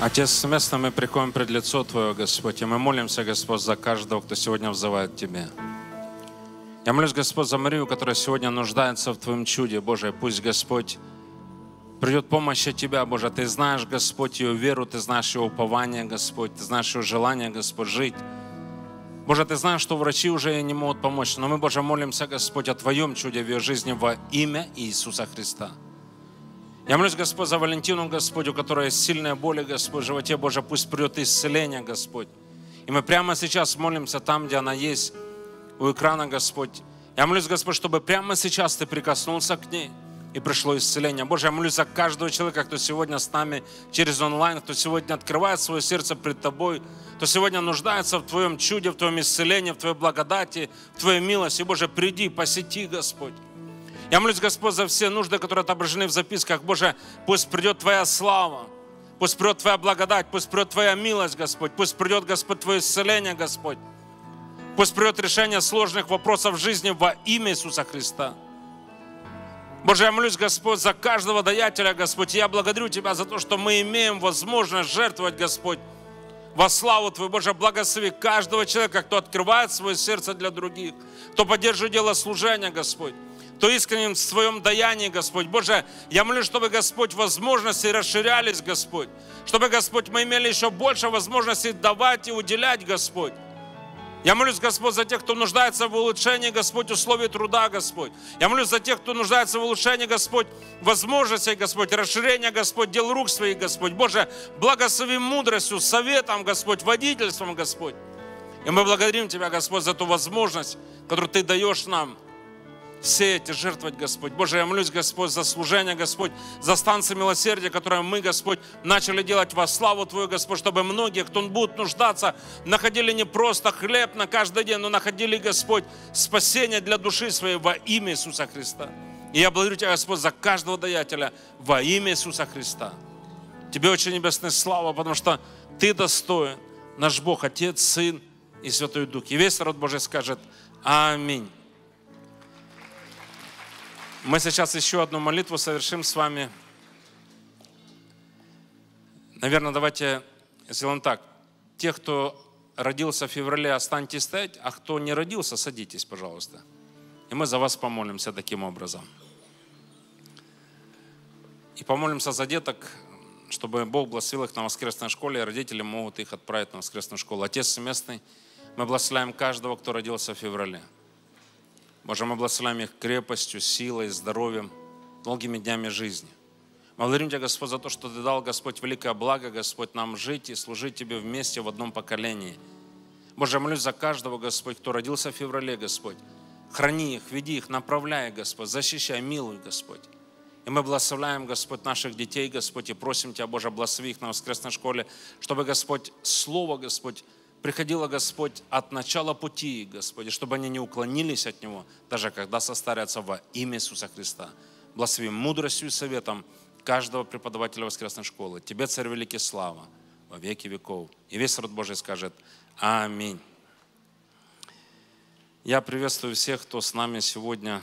Отец, совместно мы приходим пред лицо Твое, Господь, и мы молимся, Господь, за каждого, кто сегодня взывает Тебе. Я молюсь, Господь, за Марию, которая сегодня нуждается в Твоем чуде, Боже, пусть, Господь, придет помощь от Тебя, Боже. Ты знаешь, Господь, ее веру, Ты знаешь ее упование, Господь, Ты знаешь ее желание, Господь, жить. Боже, Ты знаешь, что врачи уже не могут помочь, но мы, Боже, молимся, Господь, о Твоем чуде в ее жизни во имя Иисуса Христа. Я молюсь, Господь, за Валентину, Господь, у которой есть сильная боль, Господь, в животе Боже, пусть придет исцеление, Господь. И мы прямо сейчас молимся там, где она есть, у экрана, Господь. Я молюсь, Господь, чтобы прямо сейчас Ты прикоснулся к ней, и пришло исцеление. Боже, я молюсь за каждого человека, кто сегодня с нами через онлайн, кто сегодня открывает свое сердце пред Тобой, кто сегодня нуждается в Твоем чуде, в Твоем исцелении, в Твоей благодати, в Твоей милости. Боже, приди, посети, Господь. Я молюсь, Господь, за все нужды, которые отображены в записках. Боже, пусть придет Твоя слава, пусть придет Твоя благодать, пусть придет Твоя милость, Господь, пусть придет, Господь, Твое исцеление, Господь. Пусть придет решение сложных вопросов жизни во имя Иисуса Христа. Боже, я молюсь, Господь, за каждого даятеля, Господь. Я благодарю Тебя за то, что мы имеем возможность жертвовать, Господь, во славу Твою, Боже, благослови каждого человека, кто открывает свое сердце для других, кто поддерживает дело служения, Господь то искренним в своем даянии, Господь. Боже, я молю, чтобы, Господь, возможности расширялись, Господь. Чтобы, Господь, мы имели еще больше возможностей давать и уделять, Господь. Я молюсь, Господь, за тех, кто нуждается в улучшении, Господь, условий труда, Господь. Я молюсь за тех, кто нуждается в улучшении, Господь, возможностей, Господь, расширения, Господь, дел рук своих, Господь. Боже, благослови мудростью, советом, Господь, водительством, Господь. И мы благодарим Тебя, Господь, за ту возможность, которую Ты даешь нам – сеять и жертвовать, Господь. Боже, я молюсь, Господь, за служение, Господь, за станцию милосердия, которые мы, Господь, начали делать во славу Твою, Господь, чтобы многие, кто будут нуждаться, находили не просто хлеб на каждый день, но находили, Господь, спасение для души своей во имя Иисуса Христа. И я благодарю Тебя, Господь, за каждого даятеля во имя Иисуса Христа. Тебе очень небесная слава, потому что Ты достоин, наш Бог, Отец, Сын и Святой Дух. И весь народ Божий скажет Аминь. Мы сейчас еще одну молитву совершим с вами. Наверное, давайте сделаем так. Те, кто родился в феврале, останьтесь стоять, а кто не родился, садитесь, пожалуйста. И мы за вас помолимся таким образом. И помолимся за деток, чтобы Бог благословил их на воскресной школе, и родители могут их отправить на воскресную школу. Отец Местный, мы благословляем каждого, кто родился в феврале. Боже, мы благословляем их крепостью, силой, здоровьем, долгими днями жизни. Мы благодарим Тебя, Господь, за то, что Ты дал, Господь, великое благо, Господь, нам жить и служить Тебе вместе в одном поколении. Боже, я молюсь за каждого, Господь, кто родился в феврале, Господь. Храни их, веди их, направляй, Господь, защищай, милуй, Господь. И мы благословляем, Господь, наших детей, Господь, и просим Тебя, Боже, благослови их на воскресной школе, чтобы, Господь, Слово, Господь, приходило, Господь, от начала пути, Господи, чтобы они не уклонились от Него, даже когда состарятся во имя Иисуса Христа. благословим мудростью и советом каждого преподавателя воскресной школы. Тебе, Царь Великий, слава во веки веков. И весь род Божий скажет Аминь. Я приветствую всех, кто с нами сегодня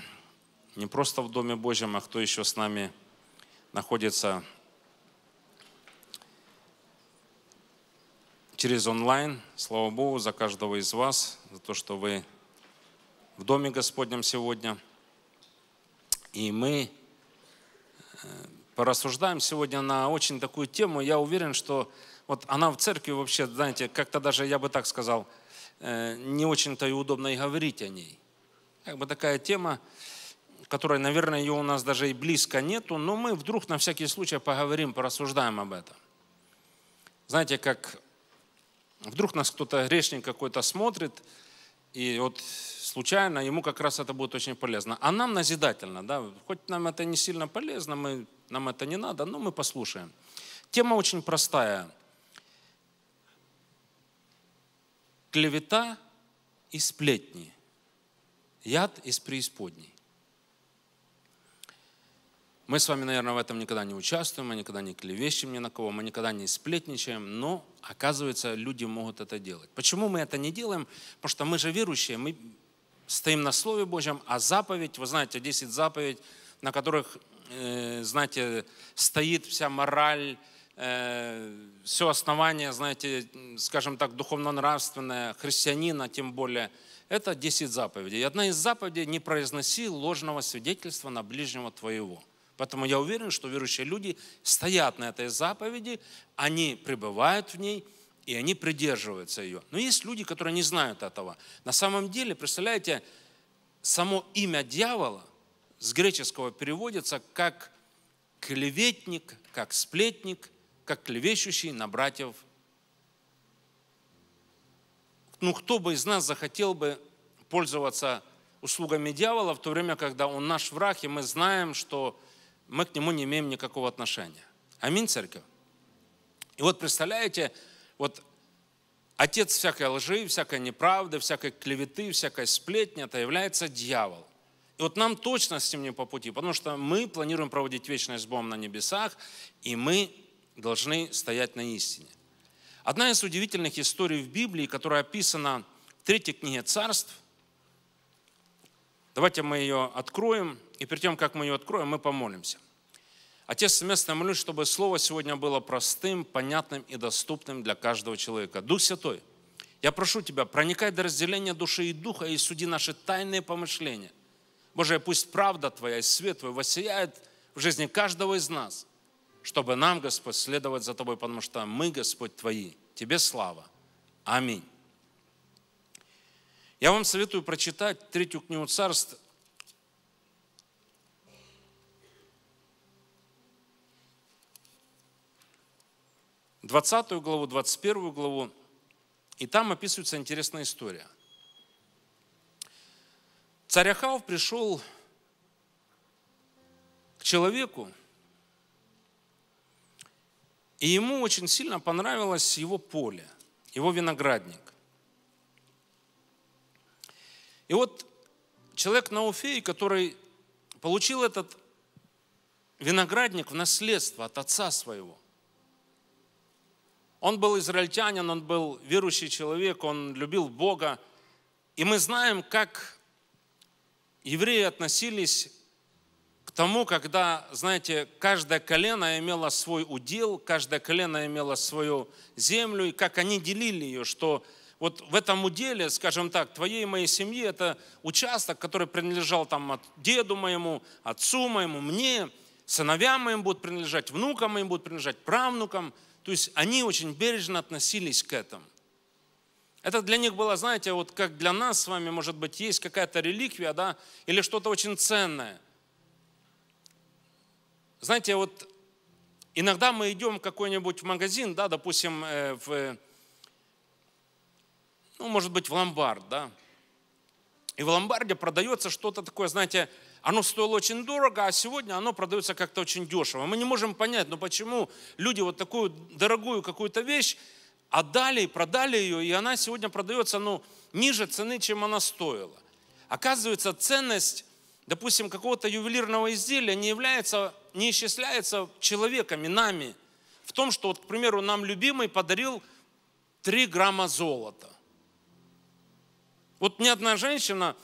не просто в Доме Божьем, а кто еще с нами находится через онлайн. Слава Богу за каждого из вас, за то, что вы в Доме Господнем сегодня. И мы э, порассуждаем сегодня на очень такую тему. Я уверен, что вот она в церкви вообще, знаете, как-то даже, я бы так сказал, э, не очень-то и удобно и говорить о ней. Как бы такая тема, которой, наверное, ее у нас даже и близко нету, но мы вдруг на всякий случай поговорим, порассуждаем об этом. Знаете, как Вдруг нас кто-то, грешник какой-то смотрит, и вот случайно ему как раз это будет очень полезно. А нам назидательно, да, хоть нам это не сильно полезно, мы, нам это не надо, но мы послушаем. Тема очень простая. Клевета и сплетни. Яд из преисподней. Мы с вами, наверное, в этом никогда не участвуем, мы никогда не клевещем ни на кого, мы никогда не сплетничаем, но, оказывается, люди могут это делать. Почему мы это не делаем? Потому что мы же верующие, мы стоим на Слове Божьем, а заповедь, вы знаете, 10 заповедей, на которых, э, знаете, стоит вся мораль, э, все основание, знаете, скажем так, духовно-нравственное, христианина тем более, это 10 заповедей. И одна из заповедей – не произноси ложного свидетельства на ближнего твоего – Поэтому я уверен, что верующие люди стоят на этой заповеди, они пребывают в ней, и они придерживаются ее. Но есть люди, которые не знают этого. На самом деле, представляете, само имя дьявола с греческого переводится как клеветник, как сплетник, как клевещущий на братьев. Ну, кто бы из нас захотел бы пользоваться услугами дьявола в то время, когда он наш враг, и мы знаем, что мы к нему не имеем никакого отношения. Аминь, церковь? И вот представляете, вот отец всякой лжи, всякой неправды, всякой клеветы, всякой сплетни, это является дьявол. И вот нам точно с ним не по пути, потому что мы планируем проводить вечность с Богом на небесах, и мы должны стоять на истине. Одна из удивительных историй в Библии, которая описана в третьей книге царств, Давайте мы ее откроем, и перед тем, как мы ее откроем, мы помолимся. Отец Совместно молюсь, чтобы Слово сегодня было простым, понятным и доступным для каждого человека. Дух Святой, я прошу Тебя, проникай до разделения души и духа и суди наши тайные помышления. Боже, пусть правда Твоя и свет Твой воссияет в жизни каждого из нас, чтобы нам, Господь, следовать за Тобой, потому что мы, Господь, Твои. Тебе слава. Аминь. Я вам советую прочитать третью книгу царств. Двадцатую главу, двадцать первую главу. И там описывается интересная история. Царь Ахав пришел к человеку, и ему очень сильно понравилось его поле, его виноградник. И вот человек Науфей, который получил этот виноградник в наследство от отца своего. Он был израильтянин, он был верующий человек, он любил Бога. И мы знаем, как евреи относились к тому, когда, знаете, каждое колено имело свой удел, каждое колено имело свою землю, и как они делили ее, что вот в этом уделе, скажем так, твоей и моей семьи, это участок, который принадлежал там от деду моему, отцу моему, мне, сыновьям моим будут принадлежать, внукам моим будут принадлежать, правнукам. То есть они очень бережно относились к этому. Это для них было, знаете, вот как для нас с вами, может быть, есть какая-то реликвия, да, или что-то очень ценное. Знаете, вот иногда мы идем в какой-нибудь магазин, да, допустим, э, в ну, может быть, в ломбард, да. И в ломбарде продается что-то такое, знаете, оно стоило очень дорого, а сегодня оно продается как-то очень дешево. Мы не можем понять, ну почему люди вот такую дорогую какую-то вещь отдали, продали ее, и она сегодня продается ну, ниже цены, чем она стоила. Оказывается, ценность, допустим, какого-то ювелирного изделия не является, не исчисляется человеками, нами, в том, что, вот, к примеру, нам любимый подарил 3 грамма золота – вот ни одна женщина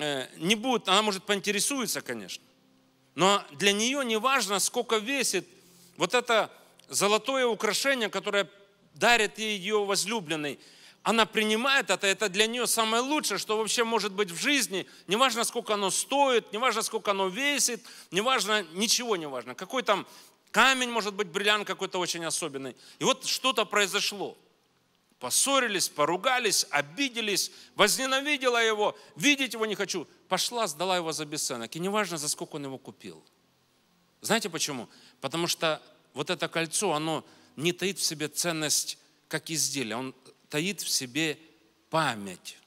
э, не будет, она может поинтересуется, конечно, но для нее не важно, сколько весит вот это золотое украшение, которое дарит ей ее возлюбленный. Она принимает это, это для нее самое лучшее, что вообще может быть в жизни. Не важно, сколько оно стоит, не важно, сколько оно весит, не важно, ничего не важно. Какой там камень, может быть, бриллиант какой-то очень особенный. И вот что-то произошло – Поссорились, поругались, обиделись, возненавидела его, видеть его не хочу. Пошла, сдала его за бесценок. И неважно, за сколько он его купил. Знаете почему? Потому что вот это кольцо, оно не таит в себе ценность как изделие, он таит в себе память.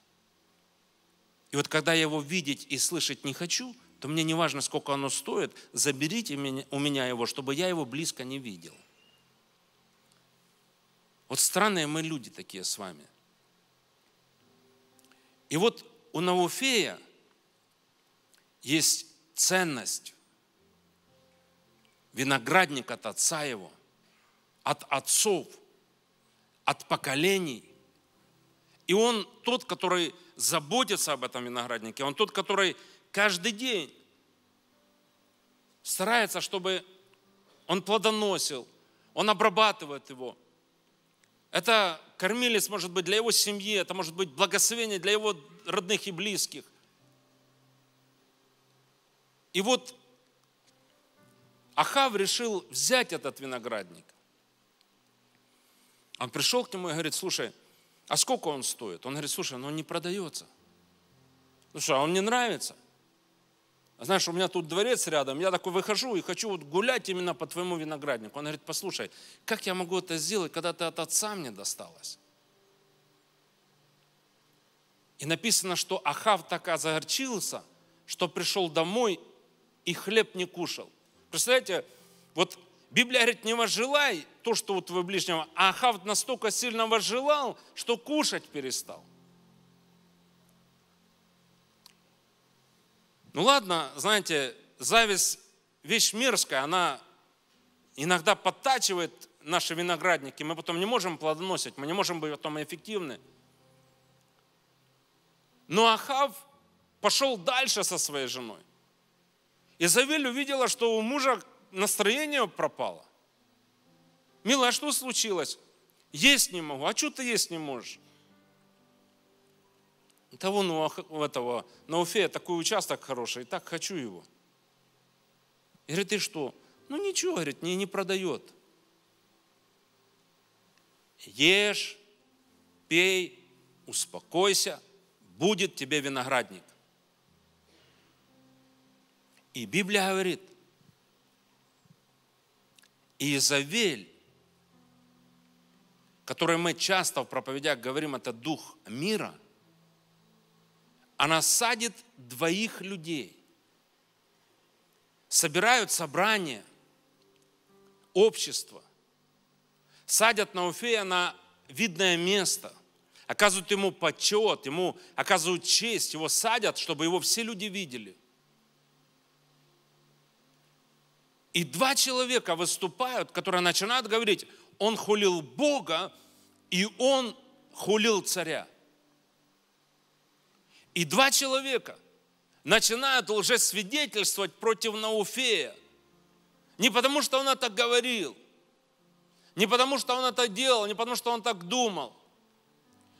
И вот когда я его видеть и слышать не хочу, то мне не важно, сколько оно стоит, заберите у меня его, чтобы я его близко не видел. Вот странные мы люди такие с вами. И вот у Навуфея есть ценность виноградник от отца его, от отцов, от поколений. И он тот, который заботится об этом винограднике, он тот, который каждый день старается, чтобы он плодоносил, он обрабатывает его – это кормилец, может быть, для его семьи, это может быть благословение для его родных и близких. И вот Ахав решил взять этот виноградник. Он пришел к нему и говорит, слушай, а сколько он стоит? Он говорит, слушай, ну он не продается. Слушай, а он не нравится знаешь, у меня тут дворец рядом, я такой выхожу и хочу вот гулять именно по твоему винограднику. Он говорит, послушай, как я могу это сделать, когда ты от отца мне досталась? И написано, что Ахав так загорчился, что пришел домой и хлеб не кушал. Представляете, вот Библия говорит, не возжелай то, что у твоего ближнего. А Ахав настолько сильно возжелал, что кушать перестал. Ну ладно, знаете, зависть вещь мирская, она иногда подтачивает наши виноградники, мы потом не можем плодоносить, мы не можем быть потом эффективны. Но Ахав пошел дальше со своей женой. Изавель увидела, что у мужа настроение пропало. Милая, а что случилось? Есть не могу. А что ты есть не можешь? того ну, этого, на Уфе такой участок хороший, так хочу его. И говорит, ты что? Ну ничего, говорит, не, не продает. Ешь, пей, успокойся, будет тебе виноградник. И Библия говорит, Иезавель, который мы часто в проповедях говорим, это дух мира – она садит двоих людей. Собирают собрание, общество. Садят Науфея на видное место. Оказывают ему почет, ему оказывают честь, его садят, чтобы его все люди видели. И два человека выступают, которые начинают говорить, он хулил Бога, и он хулил царя. И два человека начинают уже свидетельствовать против Науфея. Не потому, что он это говорил, не потому, что он это делал, не потому, что он так думал.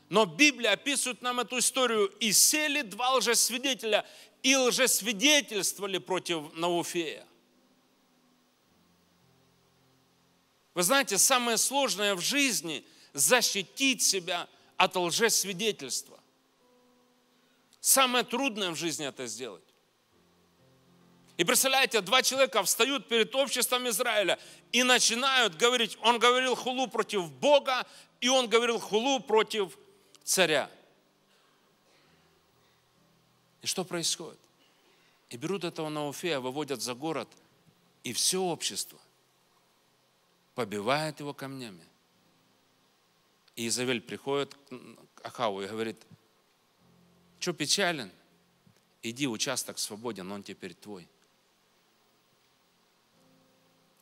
Но Библия описывает нам эту историю. И сели два лжесвидетеля, и лжесвидетельствовали против Науфея. Вы знаете, самое сложное в жизни – защитить себя от лжесвидетельства. Самое трудное в жизни это сделать. И представляете, два человека встают перед обществом Израиля и начинают говорить, он говорил хулу против Бога, и он говорил хулу против царя. И что происходит? И берут этого Науфея, выводят за город, и все общество побивает его камнями. И Изавель приходит к Ахаву и говорит, что печален? Иди, участок свободен, он теперь твой.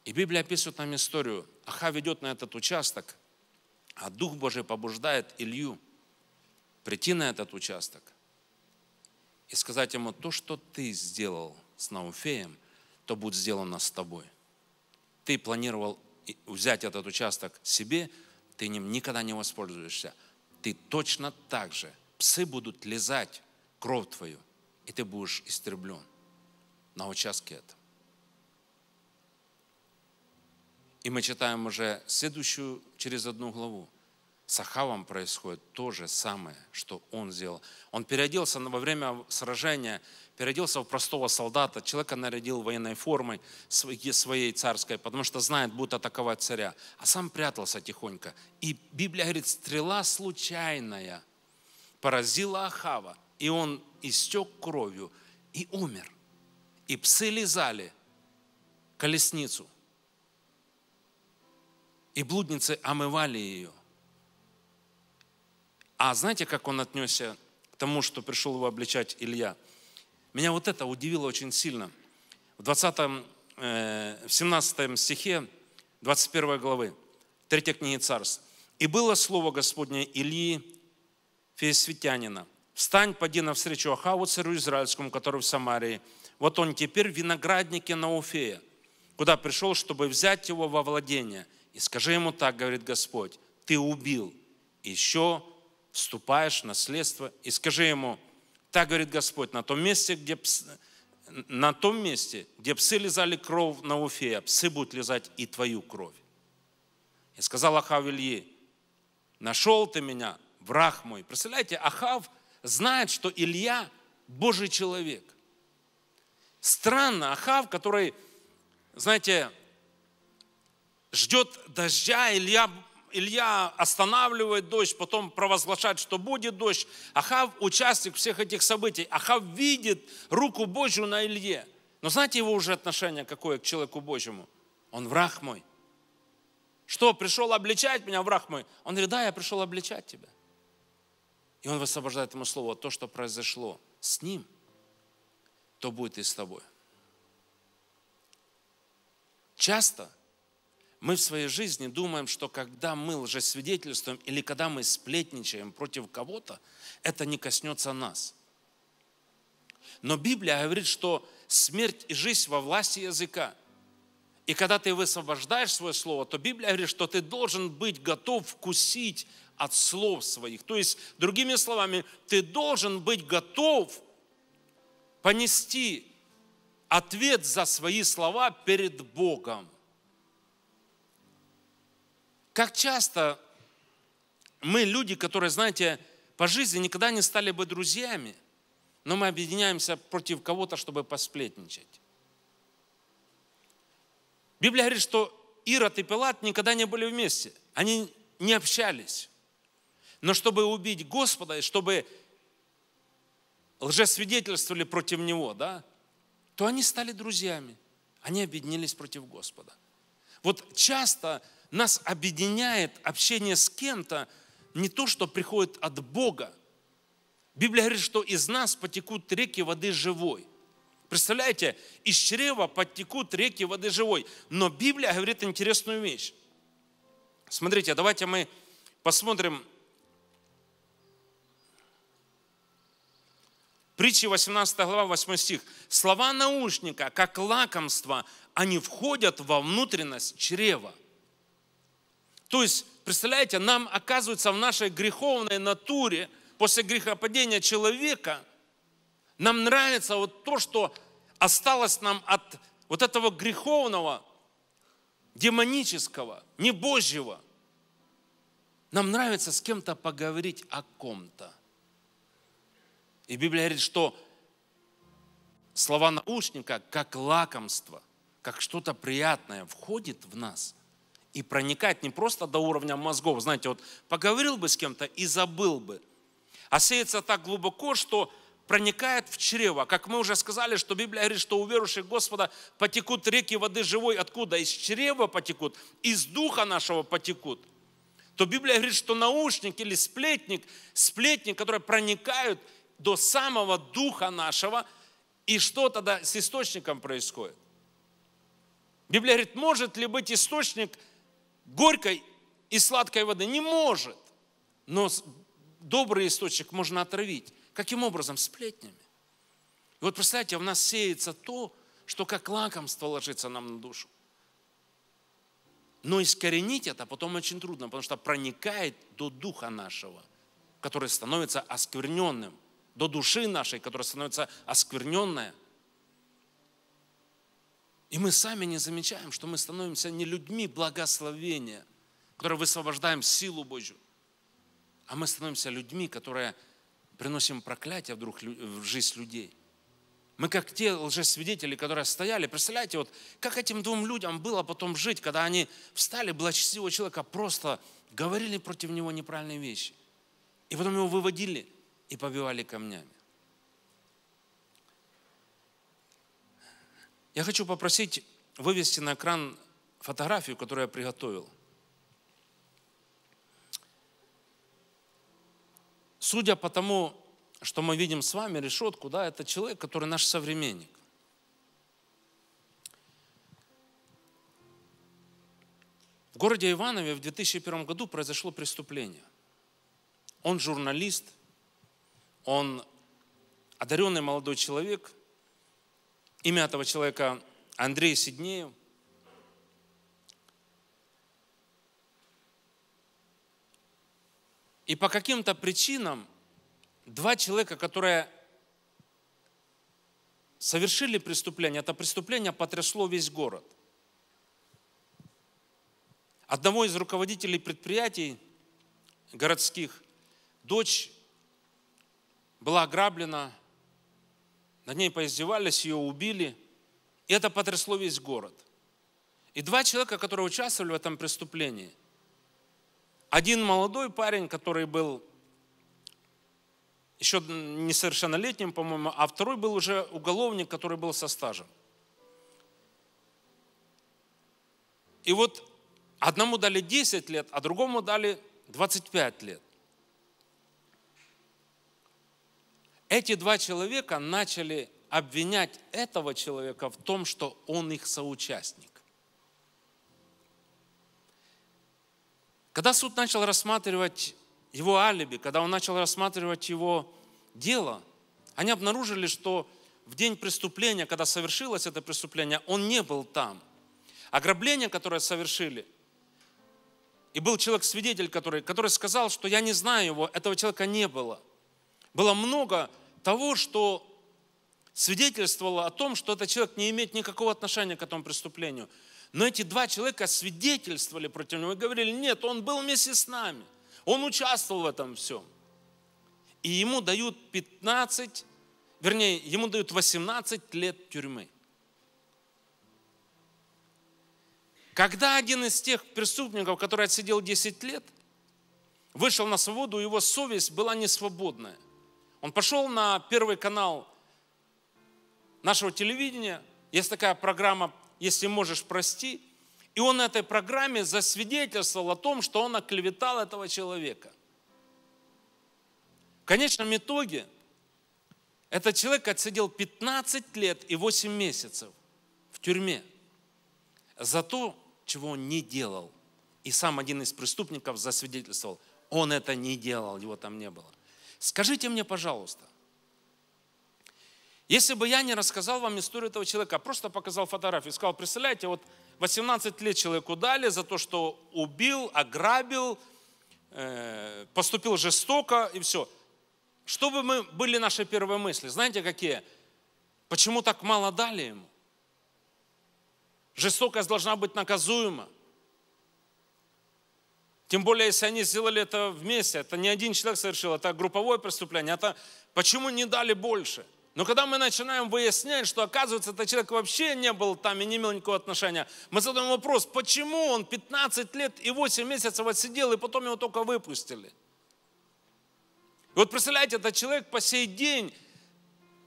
И Библия описывает нам историю. Аха ведет на этот участок, а Дух Божий побуждает Илью прийти на этот участок и сказать ему, то, что ты сделал с Науфеем, то будет сделано с тобой. Ты планировал взять этот участок себе, ты ним никогда не воспользуешься. Ты точно так же – псы будут лизать кровь твою, и ты будешь истреблен на участке этом. И мы читаем уже следующую через одну главу. С Ахавом происходит то же самое, что он сделал. Он переоделся во время сражения, переоделся в простого солдата, человека нарядил военной формой своей царской, потому что знает, будет атаковать царя. А сам прятался тихонько. И Библия говорит, стрела случайная – поразила Ахава, и он истек кровью и умер. И псы лизали колесницу, и блудницы омывали ее. А знаете, как он отнесся к тому, что пришел его обличать Илья? Меня вот это удивило очень сильно. В 20, э, в 17 стихе 21 главы 3 книги Царств. «И было слово Господне Ильи филистимлянина, «Встань, поди навстречу Ахаву, царю Израильскому, который в Самарии. Вот он теперь в винограднике на Науфея, куда пришел, чтобы взять его во владение. И скажи ему так, говорит Господь, ты убил, еще вступаешь в наследство. И скажи ему, так говорит Господь, на том месте, где пс... на том месте, где псы лизали кровь на Науфея, псы будут лизать и твою кровь. И сказал Ахав Ильи, нашел ты меня, враг мой. Представляете, Ахав знает, что Илья – Божий человек. Странно, Ахав, который, знаете, ждет дождя, Илья, Илья останавливает дождь, потом провозглашает, что будет дождь. Ахав – участник всех этих событий. Ахав видит руку Божью на Илье. Но знаете его уже отношение какое к человеку Божьему? Он враг мой. Что, пришел обличать меня, враг мой? Он говорит, да, я пришел обличать тебя. И он высвобождает этому слову, то, что произошло с ним, то будет и с тобой. Часто мы в своей жизни думаем, что когда мы лжесвидетельствуем или когда мы сплетничаем против кого-то, это не коснется нас. Но Библия говорит, что смерть и жизнь во власти языка – и когда ты высвобождаешь свое слово, то Библия говорит, что ты должен быть готов вкусить от слов своих. То есть, другими словами, ты должен быть готов понести ответ за свои слова перед Богом. Как часто мы, люди, которые, знаете, по жизни никогда не стали бы друзьями, но мы объединяемся против кого-то, чтобы посплетничать. Библия говорит, что Ирод и Пилат никогда не были вместе. Они не общались. Но чтобы убить Господа, и чтобы лжесвидетельствовали против Него, да, то они стали друзьями. Они объединились против Господа. Вот часто нас объединяет общение с кем-то не то, что приходит от Бога. Библия говорит, что из нас потекут реки воды живой. Представляете, из чрева подтекут реки воды живой. Но Библия говорит интересную вещь. Смотрите, а давайте мы посмотрим Притчи 18 глава, 8 стих. Слова наушника, как лакомство, они входят во внутренность чрева. То есть, представляете, нам оказывается в нашей греховной натуре, после грехопадения человека – нам нравится вот то, что осталось нам от вот этого греховного, демонического, небожьего. Нам нравится с кем-то поговорить о ком-то. И Библия говорит, что слова наушника как лакомство, как что-то приятное входит в нас и проникает не просто до уровня мозгов. Знаете, вот поговорил бы с кем-то и забыл бы. А сеется так глубоко, что проникает в чрево. Как мы уже сказали, что Библия говорит, что у верующих Господа потекут реки воды живой. Откуда? Из чрева потекут, из духа нашего потекут. То Библия говорит, что наушник или сплетник, сплетник, которые проникают до самого духа нашего, и что тогда с источником происходит? Библия говорит, может ли быть источник горькой и сладкой воды? Не может. Но добрый источник можно отравить. Каким образом? Сплетнями. И вот представьте, в нас сеется то, что как лакомство ложится нам на душу. Но искоренить это потом очень трудно, потому что проникает до духа нашего, который становится оскверненным, до души нашей, которая становится оскверненная. И мы сами не замечаем, что мы становимся не людьми благословения, которые высвобождаем силу Божью, а мы становимся людьми, которые приносим проклятие вдруг в жизнь людей. Мы как те лжесвидетели, которые стояли, представляете, вот как этим двум людям было потом жить, когда они встали, благочестивого человека, просто говорили против него неправильные вещи. И потом его выводили и побивали камнями. Я хочу попросить вывести на экран фотографию, которую я приготовил – Судя по тому, что мы видим с вами, решетку, да, это человек, который наш современник. В городе Иванове в 2001 году произошло преступление. Он журналист, он одаренный молодой человек. Имя этого человека Андрей Сиднеев – И по каким-то причинам два человека, которые совершили преступление, это преступление потрясло весь город. Одного из руководителей предприятий городских дочь была ограблена, над ней поиздевались, ее убили. И это потрясло весь город. И два человека, которые участвовали в этом преступлении – один молодой парень, который был еще несовершеннолетним, по-моему, а второй был уже уголовник, который был со стажем. И вот одному дали 10 лет, а другому дали 25 лет. Эти два человека начали обвинять этого человека в том, что он их соучастник. Когда суд начал рассматривать его алиби, когда он начал рассматривать его дело, они обнаружили, что в день преступления, когда совершилось это преступление, он не был там. Ограбление, которое совершили, и был человек-свидетель, который, который сказал, что я не знаю его, этого человека не было. Было много того, что свидетельствовало о том, что этот человек не имеет никакого отношения к этому преступлению. Но эти два человека свидетельствовали против него и говорили, нет, он был вместе с нами, он участвовал в этом всем. И ему дают 15, вернее, ему дают 18 лет тюрьмы. Когда один из тех преступников, который отсидел 10 лет, вышел на свободу, его совесть была несвободная. Он пошел на Первый канал нашего телевидения. Есть такая программа «Если можешь, прости». И он на этой программе засвидетельствовал о том, что он оклеветал этого человека. В конечном итоге этот человек отсидел 15 лет и 8 месяцев в тюрьме за то, чего он не делал. И сам один из преступников засвидетельствовал, он это не делал, его там не было. Скажите мне, пожалуйста, если бы я не рассказал вам историю этого человека, а просто показал фотографию, сказал, представляете, вот 18 лет человеку дали за то, что убил, ограбил, э, поступил жестоко и все. Что бы мы были наши первые мысли? Знаете, какие? Почему так мало дали ему? Жестокость должна быть наказуема. Тем более, если они сделали это вместе, это не один человек совершил, это групповое преступление. Это почему не дали больше? Но когда мы начинаем выяснять, что оказывается, этот человек вообще не был там и не имел никакого отношения, мы задаем вопрос, почему он 15 лет и 8 месяцев отсидел, и потом его только выпустили. И вот представляете, этот человек по сей день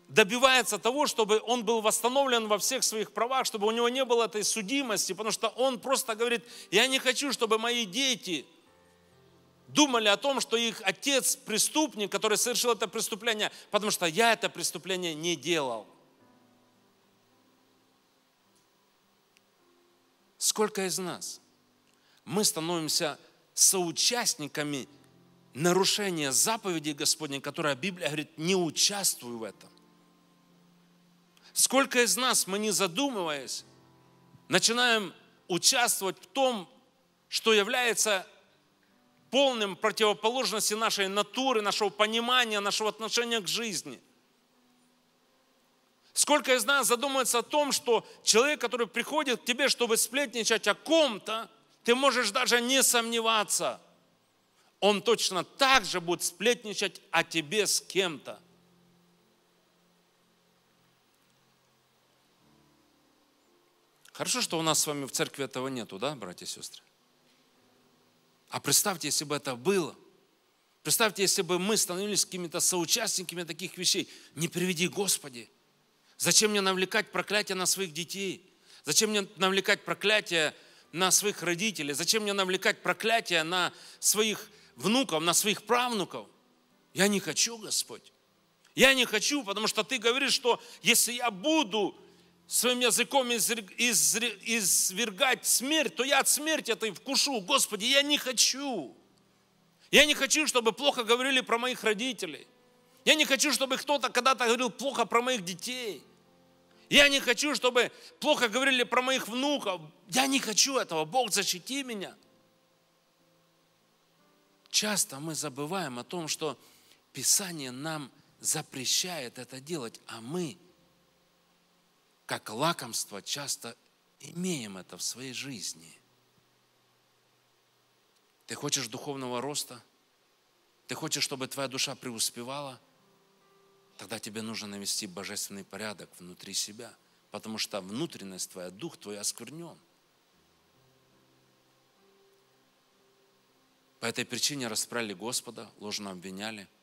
добивается того, чтобы он был восстановлен во всех своих правах, чтобы у него не было этой судимости, потому что он просто говорит, я не хочу, чтобы мои дети – думали о том, что их отец преступник, который совершил это преступление, потому что я это преступление не делал. Сколько из нас мы становимся соучастниками нарушения заповедей Господней, которая Библия говорит, не участвую в этом. Сколько из нас мы, не задумываясь, начинаем участвовать в том, что является полным противоположности нашей натуры, нашего понимания, нашего отношения к жизни. Сколько из нас задумывается о том, что человек, который приходит к тебе, чтобы сплетничать о ком-то, ты можешь даже не сомневаться, он точно так же будет сплетничать о тебе с кем-то. Хорошо, что у нас с вами в церкви этого нету, да, братья и сестры? А представьте, если бы это было. Представьте, если бы мы становились какими-то соучастниками таких вещей. Не приведи Господи. Зачем мне навлекать проклятие на своих детей? Зачем мне навлекать проклятие на своих родителей? Зачем мне навлекать проклятие на своих внуков, на своих правнуков? Я не хочу, Господь. Я не хочу, потому что ты говоришь, что если я буду своим языком извергать смерть, то я от смерти этой вкушу. Господи, я не хочу. Я не хочу, чтобы плохо говорили про моих родителей. Я не хочу, чтобы кто-то когда-то говорил плохо про моих детей. Я не хочу, чтобы плохо говорили про моих внуков. Я не хочу этого. Бог, защити меня. Часто мы забываем о том, что Писание нам запрещает это делать, а мы – как лакомство часто имеем это в своей жизни. Ты хочешь духовного роста? Ты хочешь, чтобы твоя душа преуспевала? Тогда тебе нужно навести божественный порядок внутри себя, потому что внутренность твоя, дух твой осквернен. По этой причине расправили Господа, ложно обвиняли –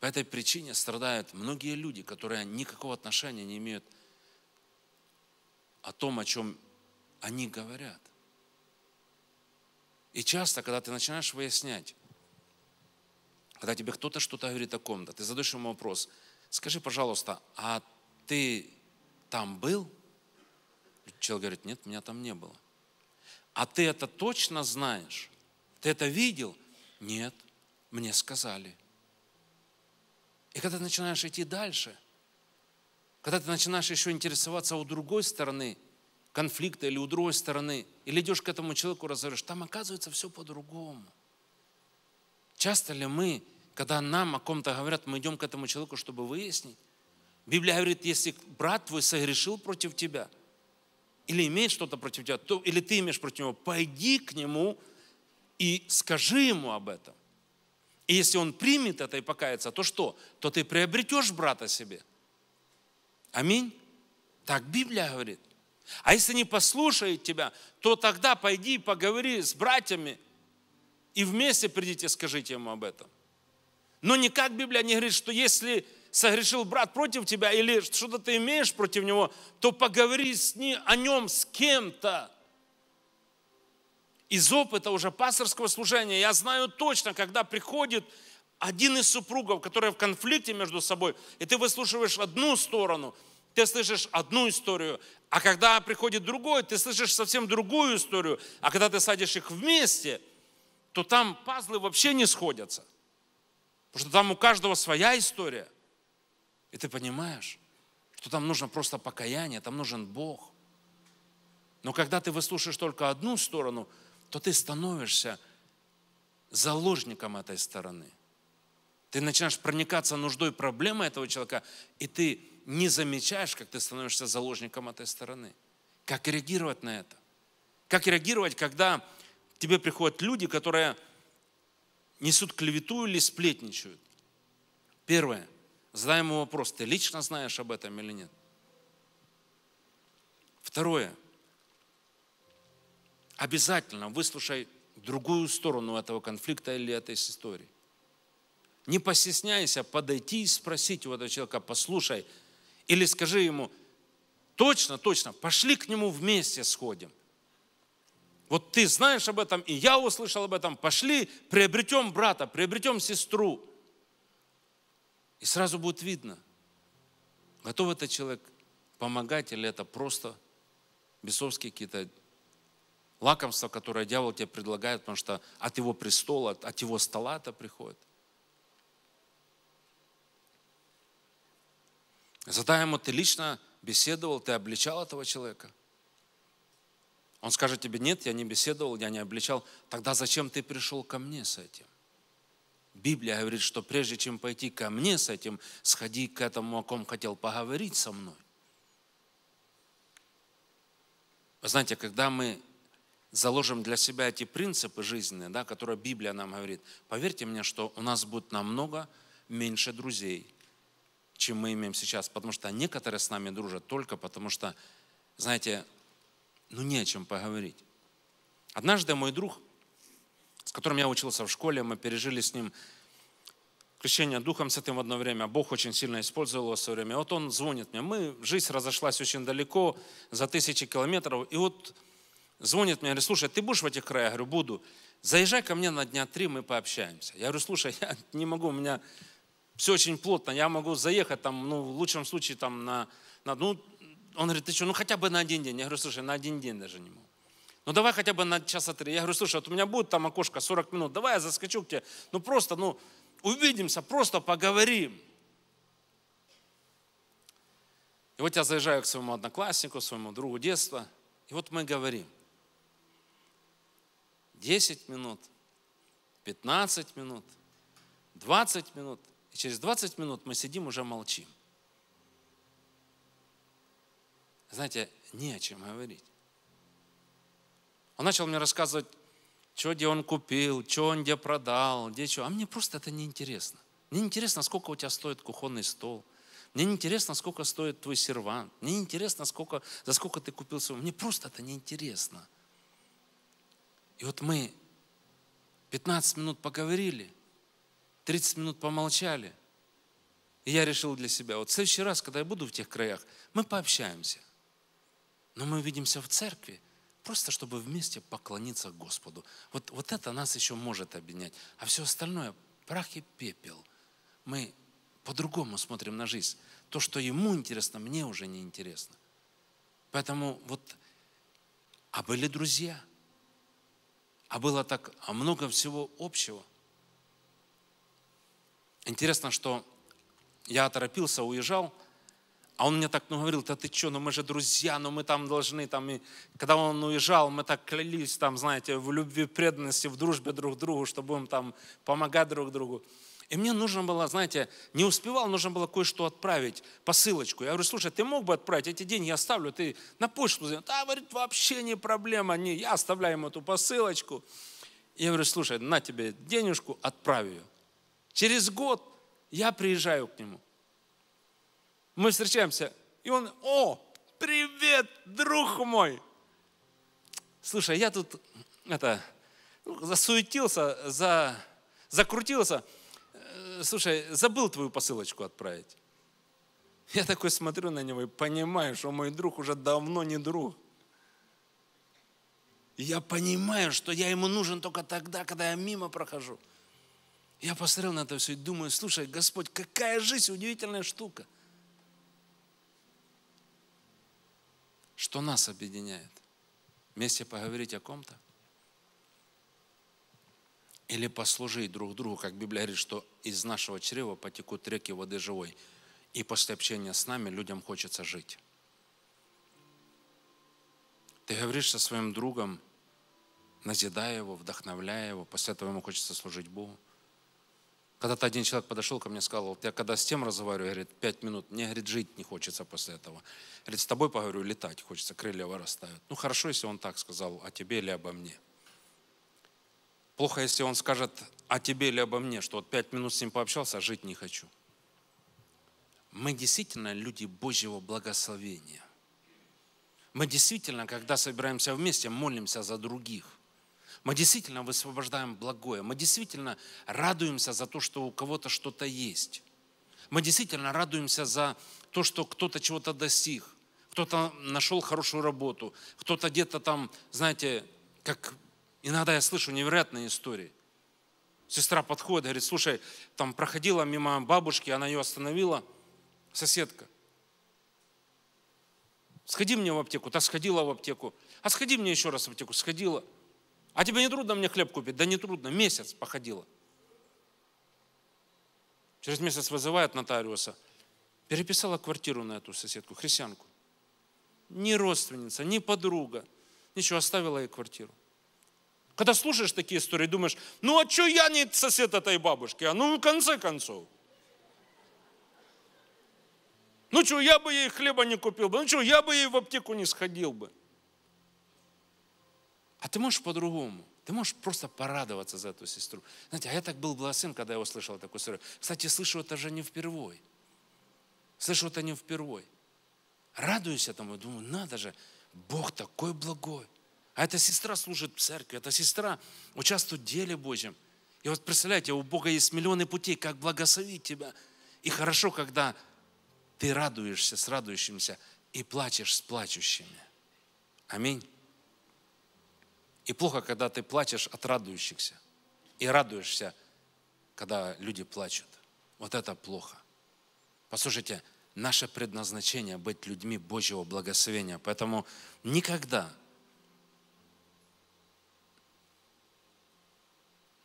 по этой причине страдают многие люди, которые никакого отношения не имеют о том, о чем они говорят. И часто, когда ты начинаешь выяснять, когда тебе кто-то что-то говорит о ком-то, ты задаешь ему вопрос, скажи, пожалуйста, а ты там был? Человек говорит, нет, меня там не было. А ты это точно знаешь? Ты это видел? Нет, мне сказали. И когда ты начинаешь идти дальше, когда ты начинаешь еще интересоваться у другой стороны конфликта или у другой стороны, или идешь к этому человеку, разговариваешь, там оказывается все по-другому. Часто ли мы, когда нам о ком-то говорят, мы идем к этому человеку, чтобы выяснить? Библия говорит, если брат твой согрешил против тебя – или имеет что-то против тебя, то, или ты имеешь против него, пойди к нему и скажи ему об этом. И если он примет это и покается, то что? То ты приобретешь брата себе. Аминь. Так Библия говорит. А если не послушает тебя, то тогда пойди поговори с братьями и вместе придите, скажите ему об этом. Но никак Библия не говорит, что если согрешил брат против тебя или что-то ты имеешь против него, то поговори с ним, о нем с кем-то из опыта уже пасторского служения, я знаю точно, когда приходит один из супругов, который в конфликте между собой, и ты выслушиваешь одну сторону, ты слышишь одну историю, а когда приходит другой, ты слышишь совсем другую историю, а когда ты садишь их вместе, то там пазлы вообще не сходятся. Потому что там у каждого своя история. И ты понимаешь, что там нужно просто покаяние, там нужен Бог. Но когда ты выслушаешь только одну сторону – то ты становишься заложником этой стороны. Ты начинаешь проникаться нуждой проблемы этого человека, и ты не замечаешь, как ты становишься заложником этой стороны. Как реагировать на это? Как реагировать, когда к тебе приходят люди, которые несут клевету или сплетничают? Первое. Задай ему вопрос, ты лично знаешь об этом или нет? Второе обязательно выслушай другую сторону этого конфликта или этой истории. Не постесняйся подойти и спросить у этого человека, послушай, или скажи ему, точно, точно, пошли к нему вместе сходим. Вот ты знаешь об этом, и я услышал об этом, пошли, приобретем брата, приобретем сестру. И сразу будет видно, готов этот человек помогать, или это просто бесовские какие-то лакомство, которое дьявол тебе предлагает, потому что от его престола, от его стола это приходит. Задай ему, ты лично беседовал, ты обличал этого человека. Он скажет тебе, нет, я не беседовал, я не обличал. Тогда зачем ты пришел ко мне с этим? Библия говорит, что прежде чем пойти ко мне с этим, сходи к этому, о ком хотел поговорить со мной. Вы знаете, когда мы заложим для себя эти принципы жизненные, да, которые Библия нам говорит, поверьте мне, что у нас будет намного меньше друзей, чем мы имеем сейчас, потому что некоторые с нами дружат только потому что, знаете, ну не о чем поговорить. Однажды мой друг, с которым я учился в школе, мы пережили с ним крещение Духом Святым в одно время. Бог очень сильно использовал его в свое время. вот он звонит мне. Мы, жизнь разошлась очень далеко, за тысячи километров. И вот звонит мне, говорит, слушай, а ты будешь в этих краях? Я говорю, буду. Заезжай ко мне на дня три, мы пообщаемся. Я говорю, слушай, я не могу, у меня все очень плотно, я могу заехать там, ну, в лучшем случае там на, на ну, он говорит, ты что, ну хотя бы на один день. Я говорю, слушай, на один день даже не могу. Ну давай хотя бы на часа три. Я говорю, слушай, вот у меня будет там окошко 40 минут, давай я заскочу к тебе. Ну просто, ну, увидимся, просто поговорим. И вот я заезжаю к своему однокласснику, своему другу детства, и вот мы говорим – 10 минут, 15 минут, 20 минут. И через 20 минут мы сидим уже молчим. Знаете, не о чем говорить. Он начал мне рассказывать, что где он купил, что он где продал, где что. А мне просто это неинтересно. Мне интересно, сколько у тебя стоит кухонный стол. Мне не интересно, сколько стоит твой сервант. Мне не интересно, сколько, за сколько ты купил свой. Мне просто это неинтересно. интересно. И вот мы 15 минут поговорили, 30 минут помолчали. И я решил для себя, вот в следующий раз, когда я буду в тех краях, мы пообщаемся. Но мы увидимся в церкви, просто чтобы вместе поклониться Господу. Вот, вот это нас еще может объединять. А все остальное – прах и пепел. Мы по-другому смотрим на жизнь. То, что ему интересно, мне уже не интересно. Поэтому вот, а были друзья – а было так много всего общего. Интересно, что я торопился, уезжал, а он мне так ну, говорил, да ты что, ну мы же друзья, ну мы там должны, там, и когда он уезжал, мы так клялись, там, знаете, в любви, преданности, в дружбе друг к другу, что будем там помогать друг другу. И мне нужно было, знаете, не успевал, нужно было кое-что отправить, посылочку. Я говорю, слушай, ты мог бы отправить эти деньги, я оставлю, ты на почту. Да, говорит, вообще не проблема, не, я оставляю ему эту посылочку. Я говорю, слушай, на тебе денежку, отправь ее. Через год я приезжаю к нему. Мы встречаемся, и он, о, привет, друг мой. Слушай, я тут это, засуетился, за, закрутился – слушай, забыл твою посылочку отправить. Я такой смотрю на него и понимаю, что мой друг уже давно не друг. я понимаю, что я ему нужен только тогда, когда я мимо прохожу. Я посмотрел на это все и думаю, слушай, Господь, какая жизнь, удивительная штука. Что нас объединяет? Вместе поговорить о ком-то – или послужить друг другу, как Библия говорит, что из нашего чрева потекут реки воды живой. И после общения с нами людям хочется жить. Ты говоришь со своим другом, назидая его, вдохновляя его, после этого ему хочется служить Богу. Когда-то один человек подошел ко мне и сказал, вот я когда с тем разговариваю, говорит, пять минут, мне, говорит, жить не хочется после этого. Говорит, с тобой поговорю, летать хочется, крылья вырастают. Ну хорошо, если он так сказал о тебе или обо мне. Плохо, если он скажет о тебе или обо мне, что вот пять минут с ним пообщался, а жить не хочу. Мы действительно люди Божьего благословения. Мы действительно, когда собираемся вместе, молимся за других. Мы действительно высвобождаем благое. Мы действительно радуемся за то, что у кого-то что-то есть. Мы действительно радуемся за то, что кто-то чего-то достиг. Кто-то нашел хорошую работу, кто-то где-то там, знаете, как Иногда я слышу невероятные истории. Сестра подходит, говорит, слушай, там проходила мимо бабушки, она ее остановила, соседка. Сходи мне в аптеку. Та сходила в аптеку. А сходи мне еще раз в аптеку. Сходила. А тебе не трудно мне хлеб купить? Да не трудно. Месяц походила. Через месяц вызывает нотариуса. Переписала квартиру на эту соседку, христианку. Ни родственница, ни подруга. Ничего, оставила ей квартиру. Когда слушаешь такие истории, думаешь, ну а что я не сосед этой бабушки? А ну в конце концов. Ну что, я бы ей хлеба не купил бы, ну что, я бы ей в аптеку не сходил бы. А ты можешь по-другому. Ты можешь просто порадоваться за эту сестру. Знаете, а я так был благословен, когда я услышал такую историю. Кстати, слышу это же не впервой. Слышу это не впервой. Радуюсь этому, думаю, надо же, Бог такой благой. А эта сестра служит в церкви, эта сестра участвует в деле Божьем. И вот представляете, у Бога есть миллионы путей, как благословить тебя. И хорошо, когда ты радуешься с радующимся и плачешь с плачущими. Аминь. И плохо, когда ты плачешь от радующихся. И радуешься, когда люди плачут. Вот это плохо. Послушайте, наше предназначение быть людьми Божьего благословения. Поэтому никогда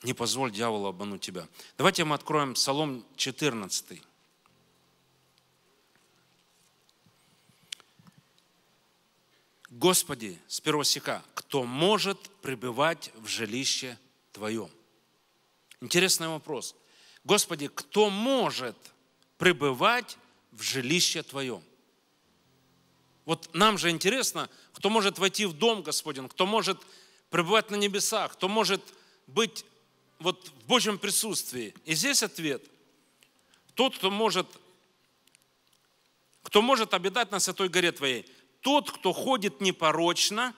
Не позволь дьяволу обмануть тебя. Давайте мы откроем Псалом 14. Господи, с первого стиха, кто может пребывать в жилище Твоем? Интересный вопрос. Господи, кто может пребывать в жилище Твоем? Вот нам же интересно, кто может войти в дом Господен, кто может пребывать на небесах, кто может быть вот в Божьем присутствии. И здесь ответ. Тот, кто может, кто может обедать на Святой горе Твоей, тот, кто ходит непорочно,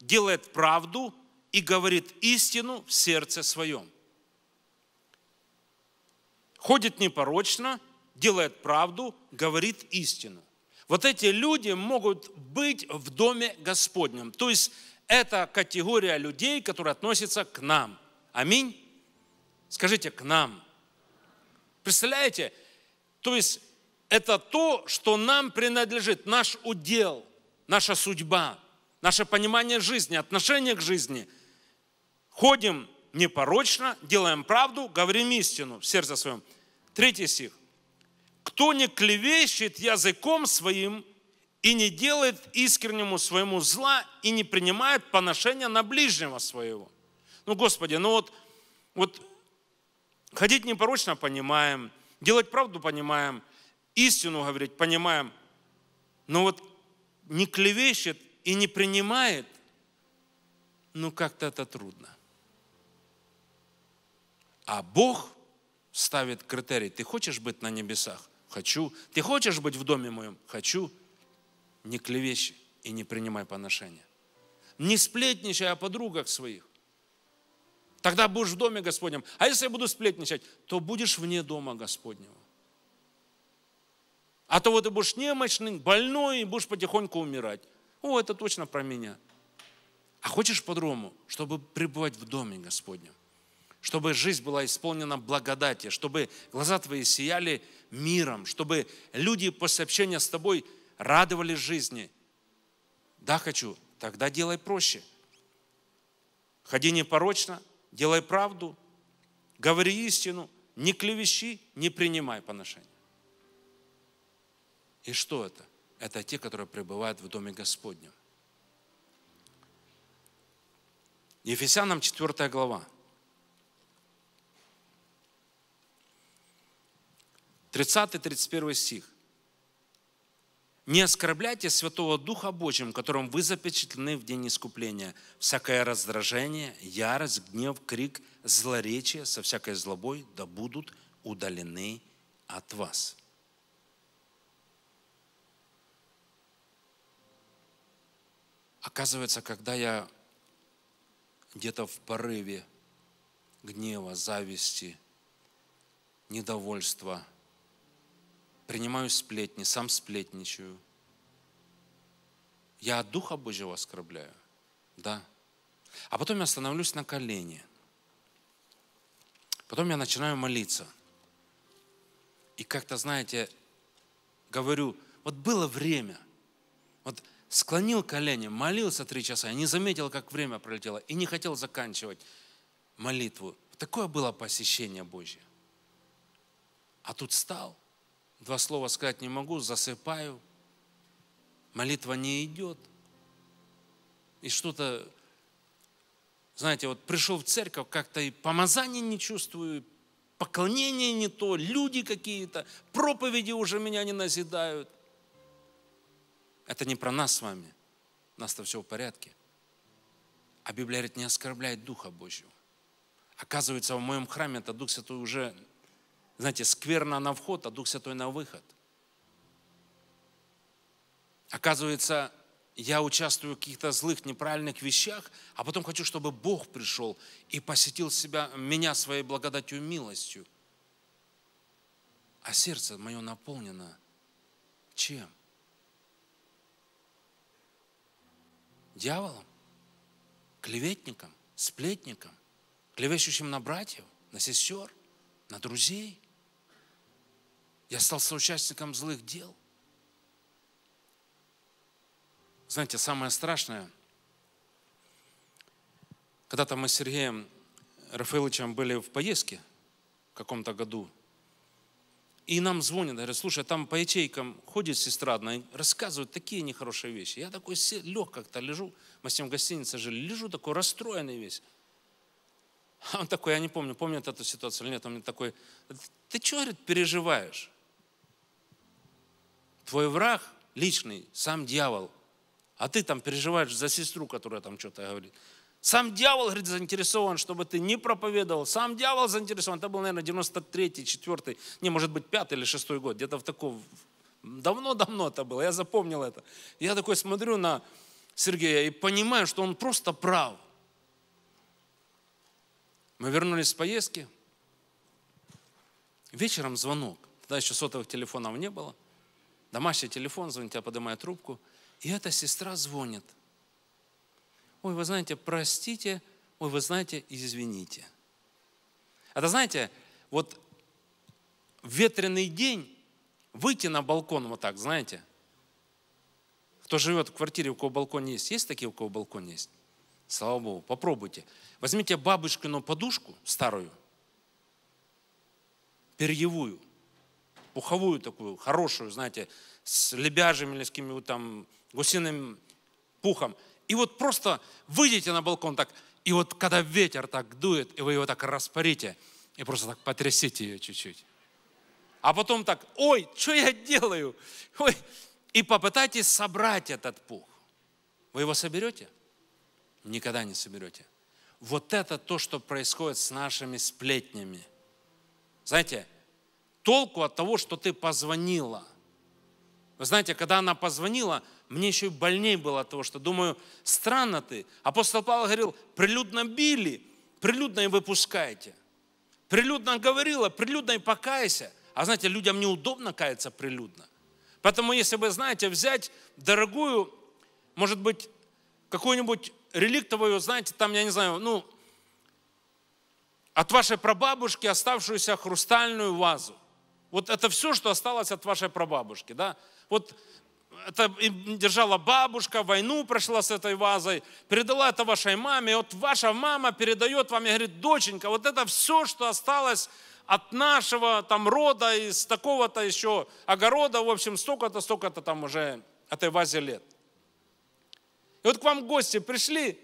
делает правду и говорит истину в сердце своем. Ходит непорочно, делает правду, говорит истину. Вот эти люди могут быть в доме Господнем. То есть это категория людей, которая относится к нам. Аминь. Скажите, к нам. Представляете? То есть это то, что нам принадлежит, наш удел, наша судьба, наше понимание жизни, отношение к жизни. Ходим непорочно, делаем правду, говорим истину в сердце своем. Третий стих. «Кто не клевещет языком своим и не делает искреннему своему зла и не принимает поношения на ближнего своего». Ну, Господи, ну вот, вот Ходить непорочно понимаем, делать правду понимаем, истину говорить понимаем. Но вот не клевещет и не принимает, ну как-то это трудно. А Бог ставит критерий. Ты хочешь быть на небесах? Хочу. Ты хочешь быть в доме моем? Хочу. Не клевещи и не принимай поношения. Не сплетничай о подругах своих тогда будешь в доме Господнем. А если я буду сплетничать, то будешь вне дома Господнего. А то вот ты будешь немощный, больной, и будешь потихоньку умирать. О, это точно про меня. А хочешь по-другому, чтобы пребывать в доме Господнем, чтобы жизнь была исполнена благодати, чтобы глаза твои сияли миром, чтобы люди после общения с тобой радовались жизни. Да, хочу, тогда делай проще. Ходи непорочно, делай правду, говори истину, не клевещи, не принимай поношения. И что это? Это те, которые пребывают в Доме Господнем. Ефесянам 4 глава. 30-31 стих. Не оскорбляйте Святого Духа Божьим, которым вы запечатлены в день искупления. Всякое раздражение, ярость, гнев, крик, злоречие со всякой злобой да будут удалены от вас. Оказывается, когда я где-то в порыве гнева, зависти, недовольства – принимаю сплетни, сам сплетничаю. Я от Духа Божьего оскорбляю? Да. А потом я становлюсь на колени. Потом я начинаю молиться. И как-то, знаете, говорю, вот было время, вот склонил колени, молился три часа, я не заметил, как время пролетело, и не хотел заканчивать молитву. Такое было посещение Божье. А тут стал, два слова сказать не могу, засыпаю, молитва не идет. И что-то, знаете, вот пришел в церковь, как-то и помазания не чувствую, поклонение не то, люди какие-то, проповеди уже меня не назидают. Это не про нас с вами. У нас-то все в порядке. А Библия говорит, не оскорбляет Духа Божьего. Оказывается, в моем храме это Дух Святой уже знаете, скверно на вход, а Дух Святой на выход. Оказывается, я участвую в каких-то злых, неправильных вещах, а потом хочу, чтобы Бог пришел и посетил себя, меня своей благодатью и милостью. А сердце мое наполнено чем? Дьяволом, клеветником, сплетником, клевещущим на братьев, на сестер, на друзей. Я стал соучастником злых дел. Знаете, самое страшное, когда-то мы с Сергеем Рафаиловичем были в поездке в каком-то году, и нам звонят, говорят, слушай, а там по ячейкам ходит сестра одна, рассказывают такие нехорошие вещи. Я такой лег как-то лежу, мы с ним в гостинице жили, лежу такой расстроенный весь. А он такой, я не помню, помнит эту ситуацию или нет, он мне такой, ты что, говорит, переживаешь? Твой враг личный, сам дьявол. А ты там переживаешь за сестру, которая там что-то говорит. Сам дьявол, говорит, заинтересован, чтобы ты не проповедовал. Сам дьявол заинтересован. Это был, наверное, 93-й, 4 не, может быть, 5 или 6 год. Где-то в таком... Давно-давно это было. Я запомнил это. Я такой смотрю на Сергея и понимаю, что он просто прав. Мы вернулись с поездки. Вечером звонок. Тогда еще сотовых телефонов не было домашний телефон, звонит, я поднимаю трубку, и эта сестра звонит. Ой, вы знаете, простите, ой, вы знаете, извините. Это знаете, вот ветреный день выйти на балкон вот так, знаете, кто живет в квартире, у кого балкон есть, есть такие, у кого балкон есть? Слава Богу, попробуйте. Возьмите бабушкину подушку старую, перьевую – пуховую такую, хорошую, знаете, с лебяжими или с каким-нибудь там гусиным пухом. И вот просто выйдите на балкон так, и вот когда ветер так дует, и вы его так распарите, и просто так потрясите ее чуть-чуть. А потом так, ой, что я делаю? Ой. И попытайтесь собрать этот пух. Вы его соберете? Никогда не соберете. Вот это то, что происходит с нашими сплетнями. Знаете, толку от того, что ты позвонила. Вы знаете, когда она позвонила, мне еще и больней было от того, что думаю, странно ты. Апостол Павел говорил, прилюдно били, прилюдно и выпускаете. Прилюдно говорила, прилюдно и покайся. А знаете, людям неудобно каяться прилюдно. Поэтому, если бы, знаете, взять дорогую, может быть, какую-нибудь реликтовую, знаете, там, я не знаю, ну, от вашей прабабушки оставшуюся хрустальную вазу. Вот это все, что осталось от вашей прабабушки, да? Вот это держала бабушка, войну прошла с этой вазой, передала это вашей маме, и вот ваша мама передает вам и говорит, доченька, вот это все, что осталось от нашего там рода, из такого-то еще огорода, в общем, столько-то, столько-то там уже этой вазе лет. И вот к вам гости пришли,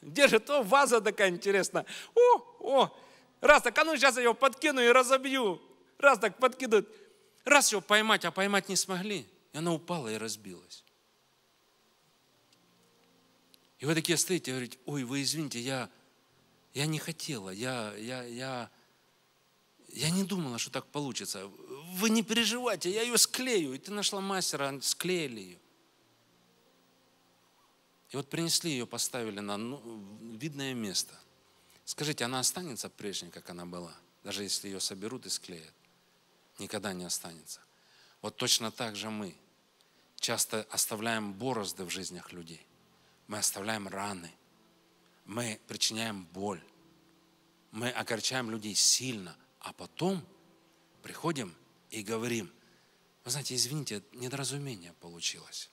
держит, о, ваза такая интересная, о, о, раз, так а ну сейчас я ее подкину и разобью раз так подкидывают, раз его поймать, а поймать не смогли. И она упала и разбилась. И вы такие стоите и говорите, ой, вы извините, я, я не хотела, я, я, я, я не думала, что так получится. Вы не переживайте, я ее склею. И ты нашла мастера, склеили ее. И вот принесли ее, поставили на ну, видное место. Скажите, она останется прежней, как она была, даже если ее соберут и склеят? никогда не останется. Вот точно так же мы часто оставляем борозды в жизнях людей. Мы оставляем раны. Мы причиняем боль. Мы огорчаем людей сильно. А потом приходим и говорим, вы знаете, извините, недоразумение получилось.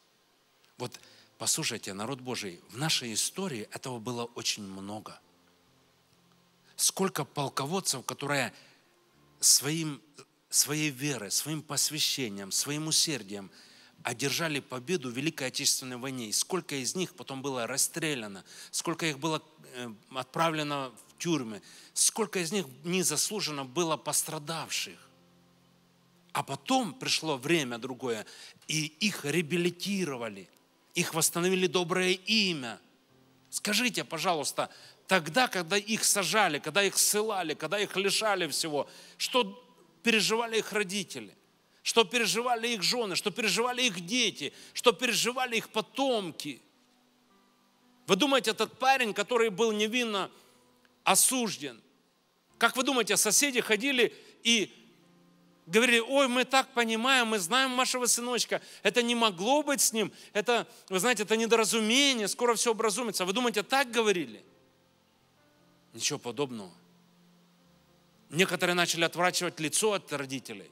Вот послушайте, народ Божий, в нашей истории этого было очень много. Сколько полководцев, которые своим своей верой, своим посвящением, своим усердием одержали победу в Великой Отечественной войне. И сколько из них потом было расстреляно, сколько их было э, отправлено в тюрьмы, сколько из них незаслуженно было пострадавших. А потом пришло время другое, и их реабилитировали, их восстановили доброе имя. Скажите, пожалуйста, тогда, когда их сажали, когда их ссылали, когда их лишали всего, что переживали их родители, что переживали их жены, что переживали их дети, что переживали их потомки. Вы думаете, этот парень, который был невинно осужден, как вы думаете, соседи ходили и говорили, ой, мы так понимаем, мы знаем вашего сыночка, это не могло быть с ним, это, вы знаете, это недоразумение, скоро все образумится. Вы думаете, так говорили? Ничего подобного. Некоторые начали отворачивать лицо от родителей.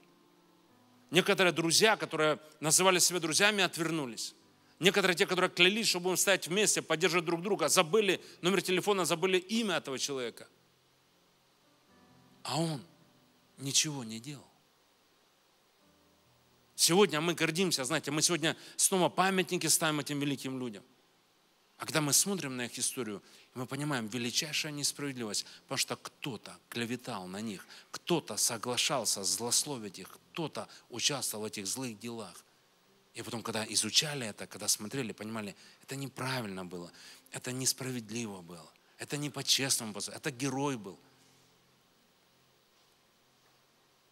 Некоторые друзья, которые называли себя друзьями, отвернулись. Некоторые те, которые клялись, что будем стоять вместе, поддерживать друг друга, забыли номер телефона, забыли имя этого человека. А он ничего не делал. Сегодня мы гордимся, знаете, мы сегодня снова памятники ставим этим великим людям. А когда мы смотрим на их историю, мы понимаем величайшая несправедливость, потому что кто-то клеветал на них, кто-то соглашался злословить их, кто-то участвовал в этих злых делах. И потом, когда изучали это, когда смотрели, понимали, это неправильно было, это несправедливо было, это не по-честному, это герой был.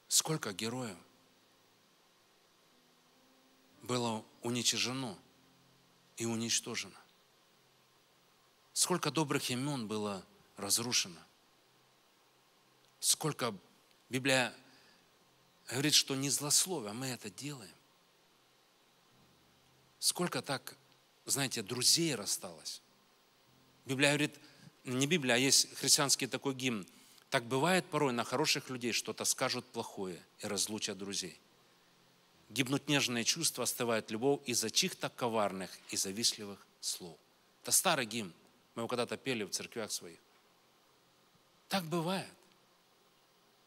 Сколько героев было уничижено и уничтожено? Сколько добрых имен было разрушено. Сколько Библия говорит, что не злословие, а мы это делаем. Сколько так, знаете, друзей рассталось. Библия говорит, не Библия, а есть христианский такой гимн. Так бывает порой на хороших людей что-то скажут плохое и разлучат друзей. Гибнут нежные чувства, остывает любовь из-за чьих-то коварных и завистливых слов. Это старый гимн. Мы его когда-то пели в церквях своих. Так бывает.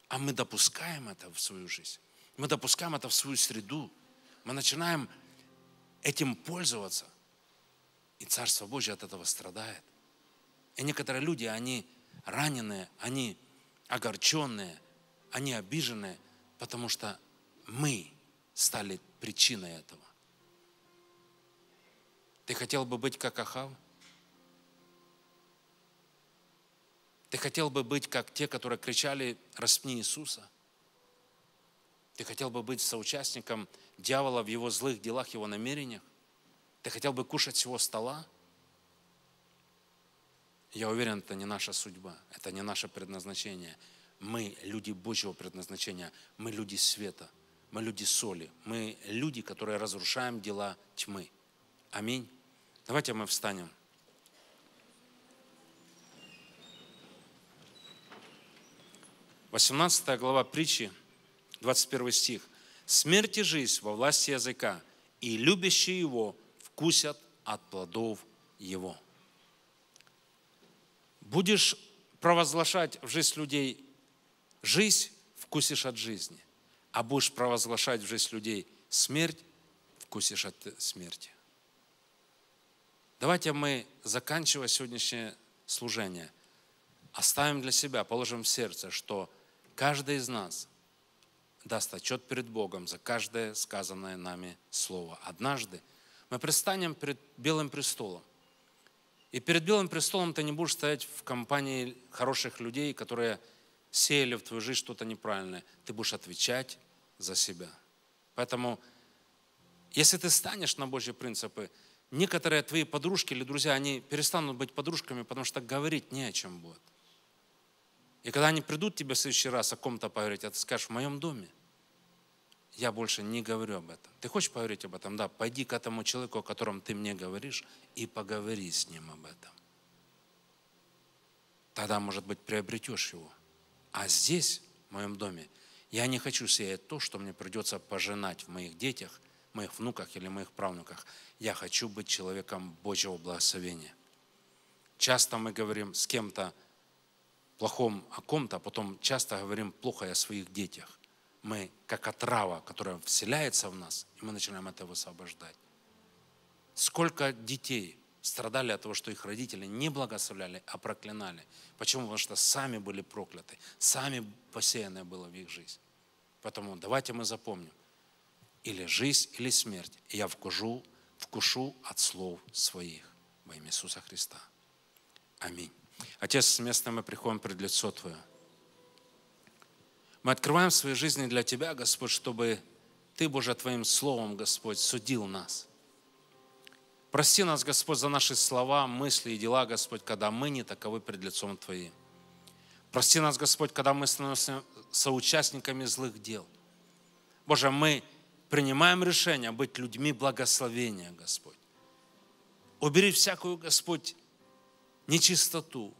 А мы допускаем это в свою жизнь. Мы допускаем это в свою среду. Мы начинаем этим пользоваться. И Царство Божье от этого страдает. И некоторые люди, они раненые, они огорченные, они обиженные, потому что мы стали причиной этого. Ты хотел бы быть как Ахав? Ты хотел бы быть как те, которые кричали «распни Иисуса». Ты хотел бы быть соучастником дьявола в его злых делах, его намерениях. Ты хотел бы кушать с его стола. Я уверен, это не наша судьба, это не наше предназначение. Мы люди Божьего предназначения, мы люди света, мы люди соли, мы люди, которые разрушаем дела тьмы. Аминь. Давайте мы встанем. 18 глава притчи, 21 стих. «Смерть и жизнь во власти языка, и любящие его вкусят от плодов его». Будешь провозглашать в жизнь людей жизнь, вкусишь от жизни. А будешь провозглашать в жизнь людей смерть, вкусишь от смерти. Давайте мы, заканчивая сегодняшнее служение, оставим для себя, положим в сердце, что каждый из нас даст отчет перед Богом за каждое сказанное нами слово. Однажды мы предстанем перед Белым престолом. И перед Белым престолом ты не будешь стоять в компании хороших людей, которые сеяли в твою жизнь что-то неправильное. Ты будешь отвечать за себя. Поэтому, если ты станешь на Божьи принципы, некоторые твои подружки или друзья, они перестанут быть подружками, потому что говорить не о чем будет. И когда они придут тебе в следующий раз о ком-то поговорить, а ты скажешь, в моем доме. Я больше не говорю об этом. Ты хочешь поговорить об этом? Да, пойди к этому человеку, о котором ты мне говоришь, и поговори с ним об этом. Тогда, может быть, приобретешь его. А здесь, в моем доме, я не хочу сеять то, что мне придется пожинать в моих детях, моих внуках или моих правнуках. Я хочу быть человеком Божьего благословения. Часто мы говорим с кем-то, плохом о ком-то, а потом часто говорим плохо о своих детях. Мы как отрава, которая вселяется в нас, и мы начинаем от этого освобождать. Сколько детей страдали от того, что их родители не благословляли, а проклинали. Почему? Потому что сами были прокляты, сами посеянное было в их жизнь. Поэтому давайте мы запомним, или жизнь, или смерть. я вкушу, вкушу от слов своих во имя Иисуса Христа. Аминь. Отец, местно мы приходим пред лицо Твое. Мы открываем свои жизни для Тебя, Господь, чтобы Ты, Боже, Твоим Словом, Господь, судил нас. Прости нас, Господь, за наши слова, мысли и дела, Господь, когда мы не таковы пред лицом Твоим. Прости нас, Господь, когда мы становимся соучастниками злых дел. Боже, мы принимаем решение быть людьми благословения, Господь. Убери всякую, Господь, нечистоту.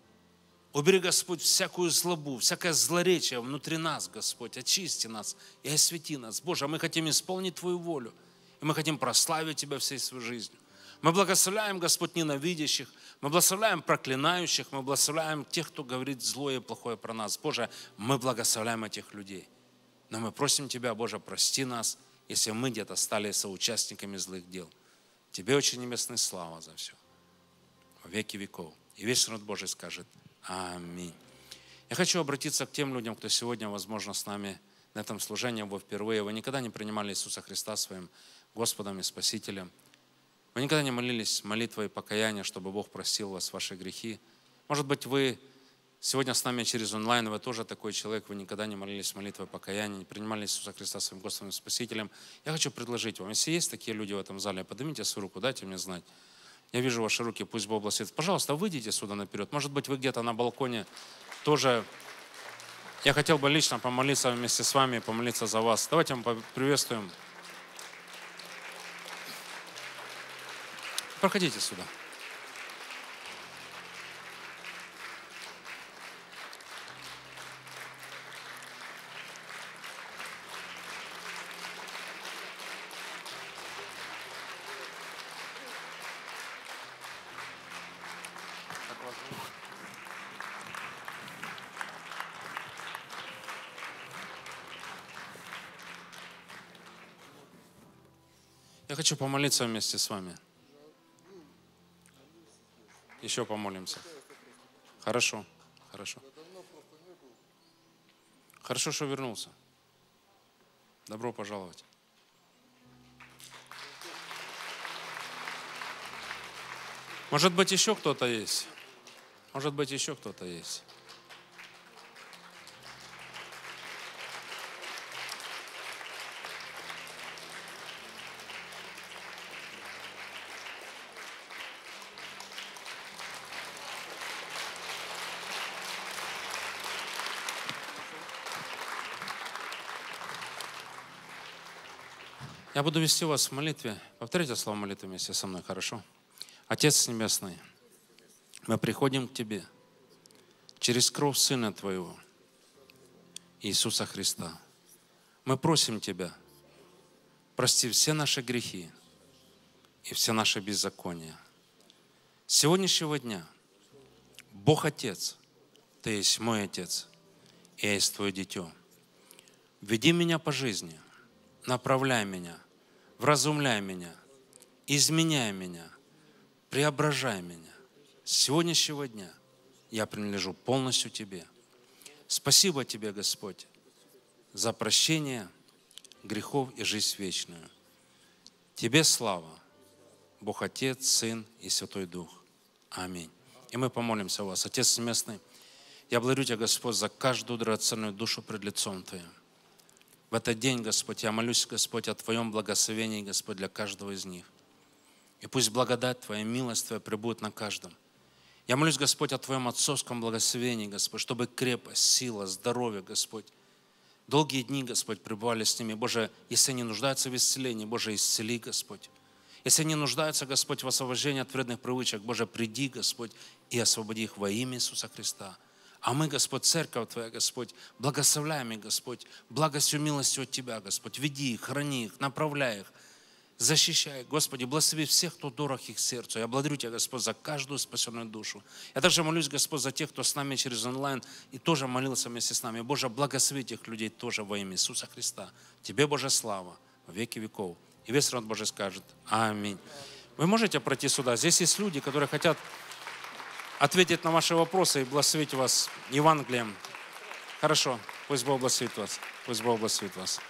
Убери, Господь, всякую злобу, всякое злоречие внутри нас, Господь. Очисти нас и освети нас. Боже, а мы хотим исполнить Твою волю. И мы хотим прославить Тебя всей своей жизнью. Мы благословляем, Господь, ненавидящих. Мы благословляем проклинающих. Мы благословляем тех, кто говорит злое и плохое про нас. Боже, мы благословляем этих людей. Но мы просим Тебя, Боже, прости нас, если мы где-то стали соучастниками злых дел. Тебе очень небесная слава за все. Во веки веков. И весь народ Божий скажет «Аминь». Я хочу обратиться к тем людям, кто сегодня, возможно, с нами на этом служении, вы впервые, вы никогда не принимали Иисуса Христа своим Господом и Спасителем. Вы никогда не молились молитвой покаяния, чтобы Бог простил вас ваши грехи. Может быть, вы сегодня с нами через онлайн, вы тоже такой человек, вы никогда не молились молитвой покаяния, не принимали Иисуса Христа своим Господом и Спасителем. Я хочу предложить вам, если есть такие люди в этом зале, поднимите свою руку, дайте мне знать. Я вижу ваши руки, пусть Бог благословит. Пожалуйста, выйдите сюда наперед. Может быть, вы где-то на балконе тоже... Я хотел бы лично помолиться вместе с вами, помолиться за вас. Давайте мы приветствуем. Проходите сюда. Хочу помолиться вместе с вами. Еще помолимся. Хорошо, хорошо. Хорошо, что вернулся. Добро пожаловать. Может быть, еще кто-то есть? Может быть, еще кто-то есть? Я буду вести вас в молитве. Повторите слово молитвы вместе со мной, хорошо? Отец Небесный, мы приходим к Тебе через кровь Сына Твоего, Иисуса Христа. Мы просим Тебя, прости все наши грехи и все наши беззакония. С сегодняшнего дня Бог Отец, Ты есть мой Отец, и я есть Твое Дитё. Веди меня по жизни, направляй меня – вразумляй меня, изменяй меня, преображай меня. С сегодняшнего дня я принадлежу полностью Тебе. Спасибо Тебе, Господь, за прощение грехов и жизнь вечную. Тебе слава, Бог Отец, Сын и Святой Дух. Аминь. И мы помолимся у вас. Отец Небесный, я благодарю Тебя, Господь, за каждую драгоценную душу пред лицом Твоим. В этот день, Господь, я молюсь, Господь, о Твоем благословении, Господь, для каждого из них. И пусть благодать Твоя, милость Твоя прибудет на каждом. Я молюсь, Господь, о Твоем отцовском благословении, Господь, чтобы крепость, сила, здоровье, Господь, долгие дни, Господь, пребывали с ними. Боже, если они нуждаются в исцелении, Боже, исцели, Господь. Если они нуждаются, Господь, в освобождении от вредных привычек, Боже, приди, Господь, и освободи их во имя Иисуса Христа – а мы, Господь, церковь Твоя, Господь, благословляем их, Господь, благостью, милостью от Тебя, Господь. Веди их, храни их, направляй их, защищай. Господи, благослови всех, кто дорог их сердцу. Я благодарю Тебя, Господь, за каждую спасенную душу. Я также молюсь, Господь, за тех, кто с нами через онлайн и тоже молился вместе с нами. Боже, благослови этих людей тоже во имя Иисуса Христа. Тебе, Боже, слава в веки веков. И весь род Божий скажет Аминь. Вы можете пройти сюда? Здесь есть люди, которые хотят ответит на ваши вопросы и благословить вас Евангелием. Хорошо, пусть Бог благословит вас. Пусть Бог благословит вас.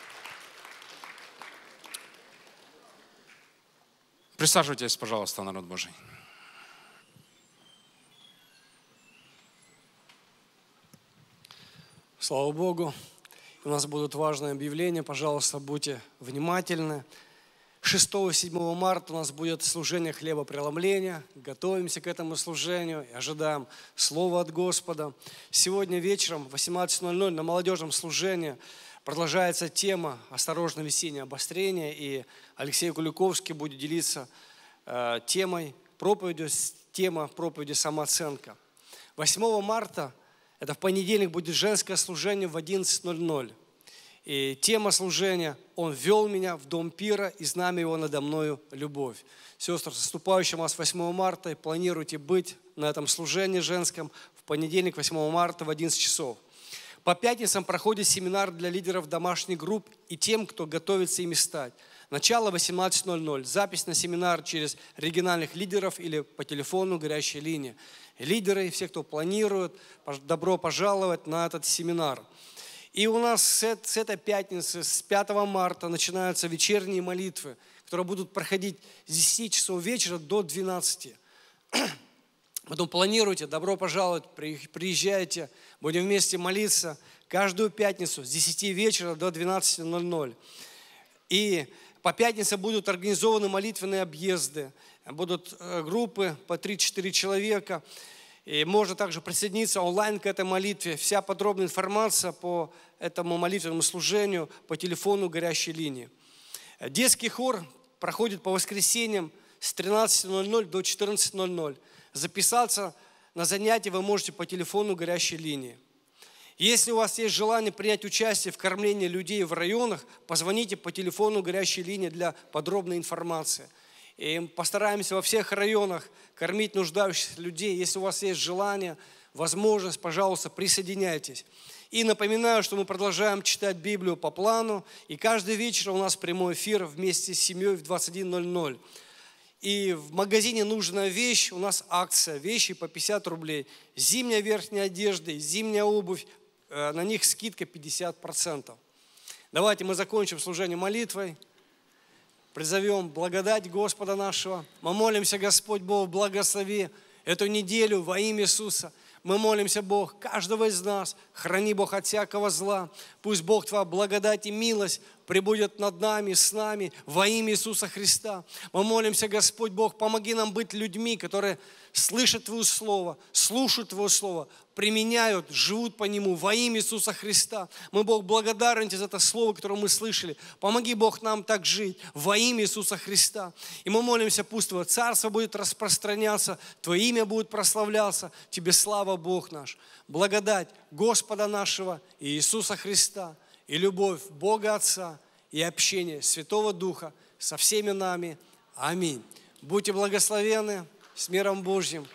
Присаживайтесь, пожалуйста, народ Божий. Слава Богу. У нас будут важные объявления. Пожалуйста, будьте внимательны. 6-7 марта у нас будет служение хлебопреломления. Готовимся к этому служению и ожидаем слова от Господа. Сегодня вечером в 18.00 на молодежном служении продолжается тема «Осторожно весеннее обострение». И Алексей Куликовский будет делиться э, темой проповеди, тема проповеди «Самооценка». 8 марта, это в понедельник, будет женское служение в 11.00 и тема служения. Он вел меня в дом пира, и знамя его надо мною – любовь. Сестры, с вас 8 марта, и планируйте быть на этом служении женском в понедельник, 8 марта в 11 часов. По пятницам проходит семинар для лидеров домашних групп и тем, кто готовится ими стать. Начало 18.00. Запись на семинар через региональных лидеров или по телефону горящей линии. Лидеры все, кто планирует, добро пожаловать на этот семинар. И у нас с этой пятницы, с 5 марта, начинаются вечерние молитвы, которые будут проходить с 10 часов вечера до 12. Потом планируйте, добро пожаловать, приезжайте, будем вместе молиться каждую пятницу с 10 вечера до 12.00. И по пятницам будут организованы молитвенные объезды, будут э, группы по 3-4 человека. И можно также присоединиться онлайн к этой молитве. Вся подробная информация по этому молитвенному служению по телефону горящей линии. Детский хор проходит по воскресеньям с 13.00 до 14.00. Записаться на занятия вы можете по телефону горящей линии. Если у вас есть желание принять участие в кормлении людей в районах, позвоните по телефону горящей линии для подробной информации – и постараемся во всех районах кормить нуждающихся людей. Если у вас есть желание, возможность, пожалуйста, присоединяйтесь. И напоминаю, что мы продолжаем читать Библию по плану. И каждый вечер у нас прямой эфир вместе с семьей в 21.00. И в магазине «Нужная вещь» у нас акция «Вещи по 50 рублей». Зимняя верхняя одежда, зимняя обувь, э, на них скидка 50%. Давайте мы закончим служение молитвой призовем благодать Господа нашего. Мы молимся, Господь Бог, благослови эту неделю во имя Иисуса. Мы молимся, Бог, каждого из нас. Храни, Бог, от всякого зла. Пусть, Бог, Твоя благодать и милость пребудет над нами, с нами, во имя Иисуса Христа. Мы молимся, Господь Бог, помоги нам быть людьми, которые слышат Твое Слово, слушают Твое Слово, применяют, живут по нему во имя Иисуса Христа. Мы, Бог, благодарны Тебе за это Слово, которое мы слышали. Помоги, Бог, нам так жить во имя Иисуса Христа. И мы молимся, пусть Твое Царство будет распространяться, Твое имя будет прославляться. Тебе слава, Бог наш. Благодать Господа нашего и Иисуса Христа – и любовь Бога Отца и общение Святого Духа со всеми нами. Аминь. Будьте благословены с миром Божьим.